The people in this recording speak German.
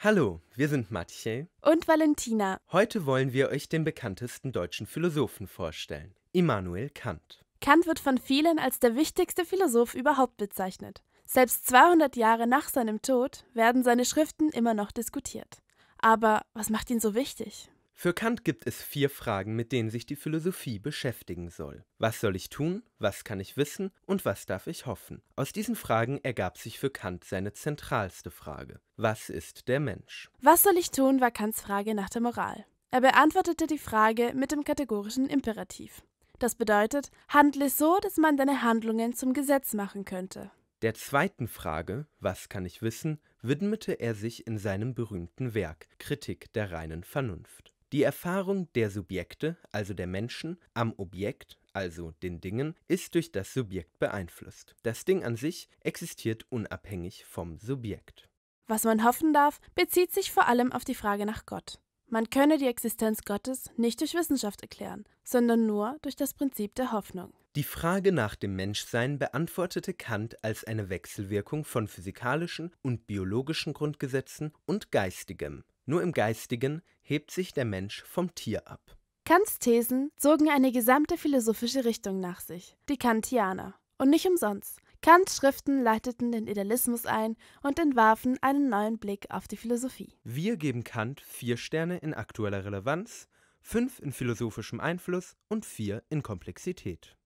Hallo, wir sind Mathieu und Valentina. Heute wollen wir euch den bekanntesten deutschen Philosophen vorstellen, Immanuel Kant. Kant wird von vielen als der wichtigste Philosoph überhaupt bezeichnet. Selbst 200 Jahre nach seinem Tod werden seine Schriften immer noch diskutiert. Aber was macht ihn so wichtig? Für Kant gibt es vier Fragen, mit denen sich die Philosophie beschäftigen soll. Was soll ich tun? Was kann ich wissen? Und was darf ich hoffen? Aus diesen Fragen ergab sich für Kant seine zentralste Frage. Was ist der Mensch? Was soll ich tun, war Kants Frage nach der Moral. Er beantwortete die Frage mit dem kategorischen Imperativ. Das bedeutet, handle so, dass man deine Handlungen zum Gesetz machen könnte. Der zweiten Frage, was kann ich wissen, widmete er sich in seinem berühmten Werk Kritik der reinen Vernunft. Die Erfahrung der Subjekte, also der Menschen, am Objekt, also den Dingen, ist durch das Subjekt beeinflusst. Das Ding an sich existiert unabhängig vom Subjekt. Was man hoffen darf, bezieht sich vor allem auf die Frage nach Gott. Man könne die Existenz Gottes nicht durch Wissenschaft erklären, sondern nur durch das Prinzip der Hoffnung. Die Frage nach dem Menschsein beantwortete Kant als eine Wechselwirkung von physikalischen und biologischen Grundgesetzen und geistigem. Nur im Geistigen hebt sich der Mensch vom Tier ab. Kants Thesen zogen eine gesamte philosophische Richtung nach sich, die Kantianer. Und nicht umsonst. Kants Schriften leiteten den Idealismus ein und entwarfen einen neuen Blick auf die Philosophie. Wir geben Kant vier Sterne in aktueller Relevanz, fünf in philosophischem Einfluss und vier in Komplexität.